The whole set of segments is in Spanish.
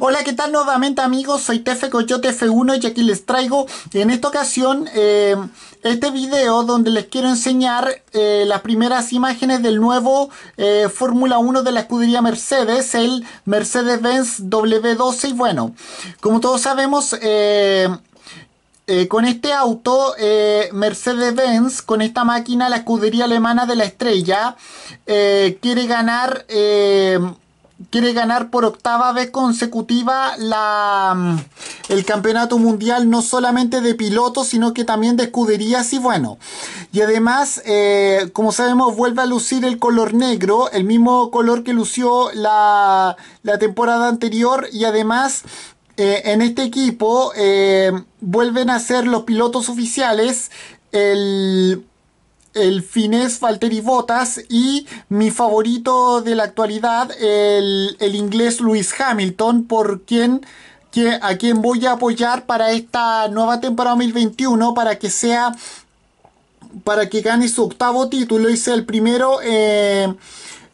Hola, ¿qué tal nuevamente amigos? Soy Tefe F1 y aquí les traigo en esta ocasión em, este video donde les quiero enseñar eh, las primeras imágenes del nuevo eh, Fórmula 1 de la escudería Mercedes, el Mercedes-Benz W12 y bueno, como todos sabemos... Em, eh, con este auto, Mercedes-Benz, con esta máquina, la escudería alemana de la estrella, quiere ganar em, quiere ganar por octava vez consecutiva la, mm, el campeonato mundial, no solamente de pilotos, sino que también de escuderías y bueno. Y además, eh, como sabemos, vuelve a lucir el color negro, el mismo color que lució la, temporada anterior y además... Eh, en este equipo eh, vuelven a ser los pilotos oficiales el el finés Valtteri Bottas y mi favorito de la actualidad, el, inglés Lewis Hamilton, por quien que, a quien voy a apoyar para esta nueva temporada 2021 para que sea para que gane su octavo título y sea el primero eh,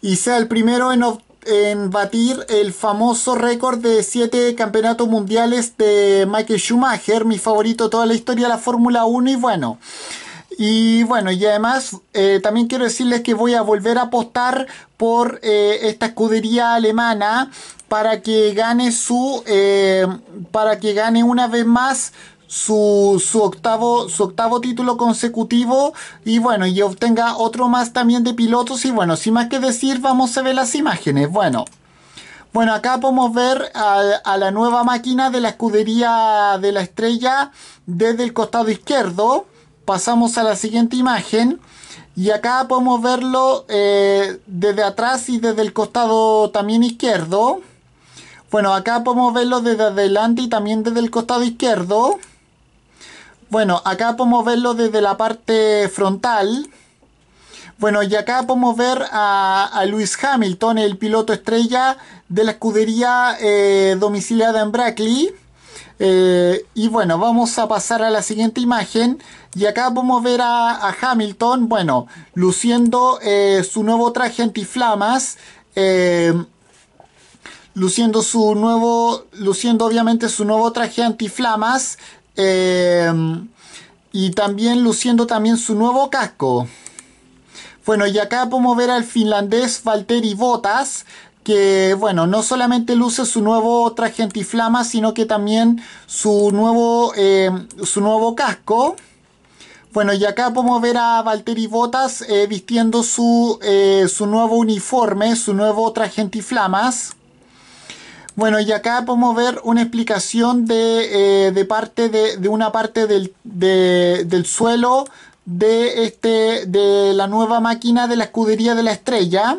y sea el primero en, en batir el famoso récord de siete campeonatos mundiales de Michael Schumacher, mi favorito toda la historia de la Fórmula 1 y bueno, y bueno, y además eh, también quiero decirles que voy a volver a apostar por eh, esta escudería alemana para que gane su eh, para que gane una vez más su, octavo, su octavo título consecutivo y bueno, y obtenga otro más también de pilotos y bueno, sin más que decir, vamos a ver las imágenes. Bueno. Bueno, acá podemos ver a, la nueva máquina de la escudería de la estrella desde el costado izquierdo pasamos a la siguiente imagen y acá podemos verlo eh, desde atrás y desde el costado también izquierdo bueno acá podemos verlo desde adelante y también desde el costado izquierdo bueno acá podemos verlo desde la parte frontal bueno y acá podemos ver a, a Lewis Hamilton el piloto estrella de la escudería eh, domiciliada en Brackley eh, y bueno, vamos a pasar a la siguiente imagen. Y acá podemos ver a, Hamilton, bueno, luciendo eh, su nuevo traje antiflamas. Eh, luciendo su nuevo. Luciendo obviamente su nuevo traje antiflamas. y también luciendo también su nuevo casco. Bueno, y acá podemos ver al finlandés Valtteri Bottas, que bueno, no solamente luce su nuevo traje anti-flamas, sino que también su nuevo, eh, su nuevo casco. Bueno, y acá podemos ver a Valtteri Botas eh, vistiendo su, eh, su nuevo uniforme, su nuevo traje antiflamas. Bueno, y acá podemos ver una explicación de, de parte de, una parte del, del suelo de, este, de la nueva máquina de la escudería de la estrella.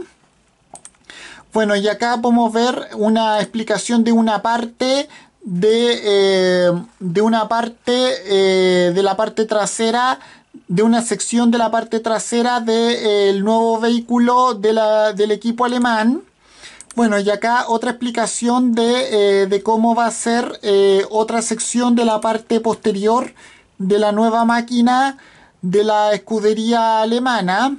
Bueno, y acá podemos ver una explicación de una parte de, eh, una parte eh, de la parte trasera de una sección de la parte trasera del eh, nuevo vehículo del equipo alemán. Bueno, y acá otra explicación de, de cómo va a ser otra sección de la parte posterior de la nueva máquina de la escudería alemana.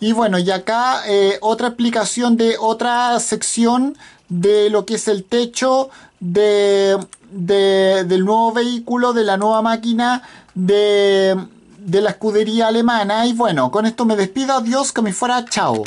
Y bueno, y acá eh, otra explicación de otra sección de lo que es el techo de, del nuevo vehículo, de la nueva máquina de, de la escudería alemana. Y bueno, con esto me despido. Adiós, que me fuera. Chao.